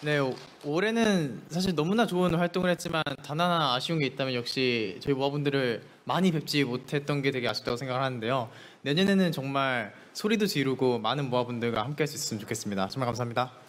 네, 올해는 사실 너무나 좋은 활동을 했지만 단 하나 아쉬운 게 있다면 역시 저희 모아분들을 많이 뵙지 못했던 게 되게 아쉽다고 생각을 하는데요. 내년에는 정말 소리도 지르고 많은 모아분들과 함께 할 수 있으면 좋겠습니다. 정말 감사합니다.